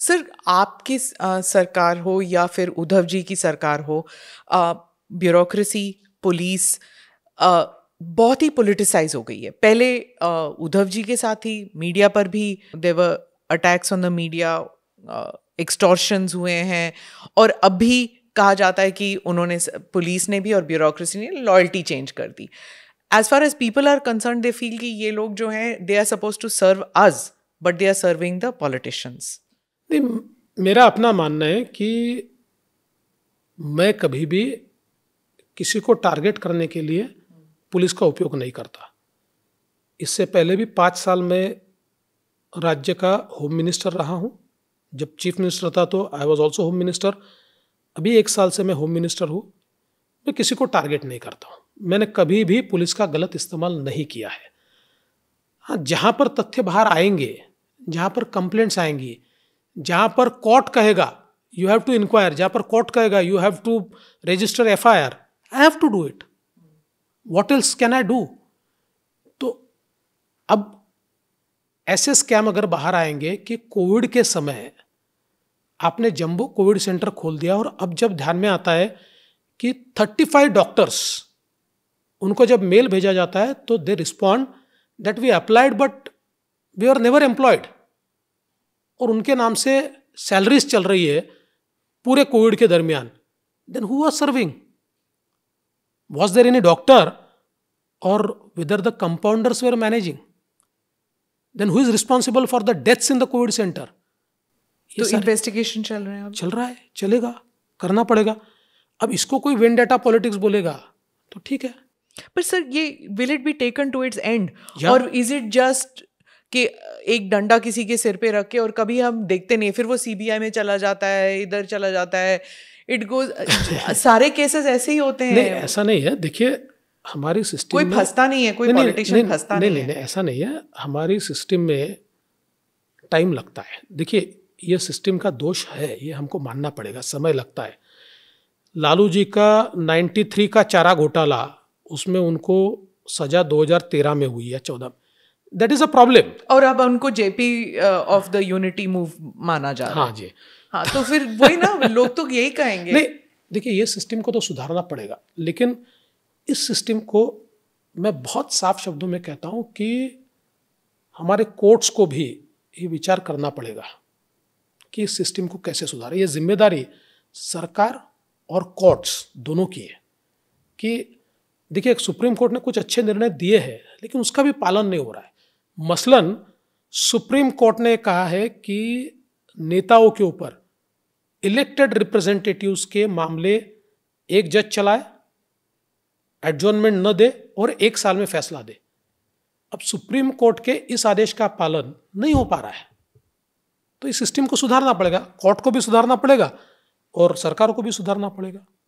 sir आपकी सरकार हो या फिर उद्धव जी की सरकार हो ब्यूरोक्रेसी पुलिस बहुत ही पोलिटिसाइज हो गई है पहले उद्धव जी के साथ ही मीडिया पर भी there were attacks on the media extortions हुए हैं और अभी कहा जाता है कि उन्होंने पुलिस ने भी और ब्यूरोक्रेसी ने लॉयल्टी चेंज कर दी as far as people are concern they feel कि ये लोग जो हैं they are suppose to serve us but they are serving the politicians नहीं मेरा अपना मानना है कि मैं कभी भी किसी को टारगेट करने के लिए पुलिस का उपयोग नहीं करता इससे पहले भी पाँच साल में राज्य का होम मिनिस्टर रहा हूँ जब चीफ मिनिस्टर था तो I was also home minister अभी एक साल से मैं होम मिनिस्टर हूँ मैं किसी को टारगेट नहीं करता हूँ मैंने कभी भी पुलिस का गलत इस्तेमाल नहीं किया है हाँ जहाँ पर तथ्य बाहर आएंगे जहाँ पर कंप्लेंट्स आएंगी जहाँ पर कोर्ट कहेगा यू हैव टू इंक्वायर जहाँ पर कोर्ट कहेगा you have to register F I R I have to do it what else can I do तो अब ऐसे स्कैम अगर बाहर आएंगे कि कोविड के समय आपने जम्बो कोविड सेंटर खोल दिया और अब जब ध्यान में आता है कि थर्टी फाइव डॉक्टर्स उनको जब मेल भेजा जाता है तो they respond that we applied but we are never employed और उनके नाम से सैलरीज चल रही है पूरे कोविड के दरमियान then who are serving was there any doctor और whether the compounders were managing then who is responsible for the deaths in the Covid centre तो इन्वेस्टिगेशन चल रहे हैं चल रहा है चलेगा करना पड़ेगा अब इसको कोई वेन डाटा पॉलिटिक्स बोलेगा तो ठीक है पर सर ये will it be taken to its end और इज इट जस्ट कि एक डंडा किसी के सिर पे रख के और कभी हम देखते नहीं फिर वो सीबीआई में चला जाता है इधर चला जाता है इट गोज सारे केसेस ऐसे ही होते हैं नहीं ऐसा नहीं है देखिए हमारी सिस्टम कोई फंसता नहीं है कोई पॉलिटिशियन फंसता नहीं नहीं, नहीं नहीं नहीं ऐसा नहीं है हमारी सिस्टम में टाइम लगता है देखिए ये सिस्टम का दोष है ये हमको मानना पड़ेगा समय लगता है लालू जी का 93 का चारा घोटाला उसमें उनको सजा 2013 में हुई है चौदह दैट इज अ प्रॉब्लम और अब उनको JP of the unity move माना जा रहा हाँ जी हाँ तो फिर वही ना लोग तो यही कहेंगे नहीं देखिए ये सिस्टम को तो सुधारना पड़ेगा लेकिन इस सिस्टम को मैं बहुत साफ शब्दों में कहता हूँ कि हमारे कोर्ट्स को भी ये विचार करना पड़ेगा कि इस सिस्टम को कैसे सुधारे ये जिम्मेदारी सरकार और कोर्ट्स दोनों की है कि देखिए सुप्रीम कोर्ट ने कुछ अच्छे निर्णय दिए हैं लेकिन उसका भी पालन नहीं हो रहा है मसलन सुप्रीम कोर्ट ने कहा है कि नेताओं के ऊपर इलेक्टेड रिप्रेजेंटेटिव्स के मामले एक जज चलाए एडजोनमेंट न दे और एक साल में फैसला दे अब सुप्रीम कोर्ट के इस आदेश का पालन नहीं हो पा रहा है तो इस सिस्टम को सुधारना पड़ेगा कोर्ट को भी सुधारना पड़ेगा और सरकार को भी सुधारना पड़ेगा